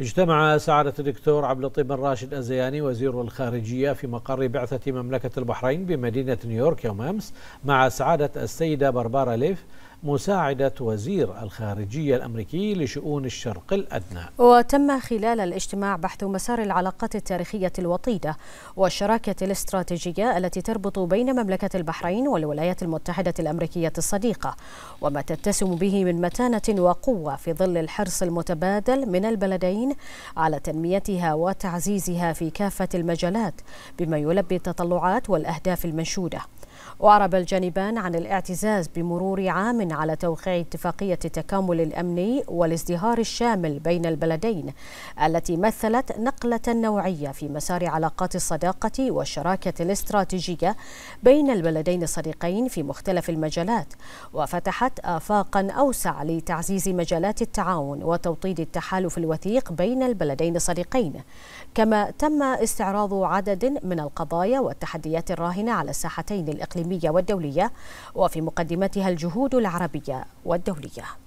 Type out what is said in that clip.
اجتمع سعادة الدكتور عبد اللطيف بن راشد الزياني وزير الخارجية في مقر بعثة مملكة البحرين بمدينة نيويورك يوم أمس مع سعادة السيدة بربارا ليف مساعدة وزير الخارجية الأمريكي لشؤون الشرق الأدنى وتم خلال الاجتماع بحث مسار العلاقات التاريخية الوطيدة والشراكة الاستراتيجية التي تربط بين مملكة البحرين والولايات المتحدة الأمريكية الصديقة وما تتسم به من متانة وقوة في ظل الحرص المتبادل من البلدين على تنميتها وتعزيزها في كافة المجالات بما يلبي التطلعات والأهداف المنشودة وأعرب الجانبان عن الاعتزاز بمرور عام على توقيع اتفاقية التكامل الأمني والازدهار الشامل بين البلدين التي مثلت نقلة نوعية في مسار علاقات الصداقة والشراكة الاستراتيجية بين البلدين الصديقين في مختلف المجالات وفتحت آفاقا أوسع لتعزيز مجالات التعاون وتوطيد التحالف الوثيق بين البلدين الصديقين كما تم استعراض عدد من القضايا والتحديات الراهنة على الساحتين الإقليمية الإقليمية والدولية وفي مقدمتها الجهود العربية والدولية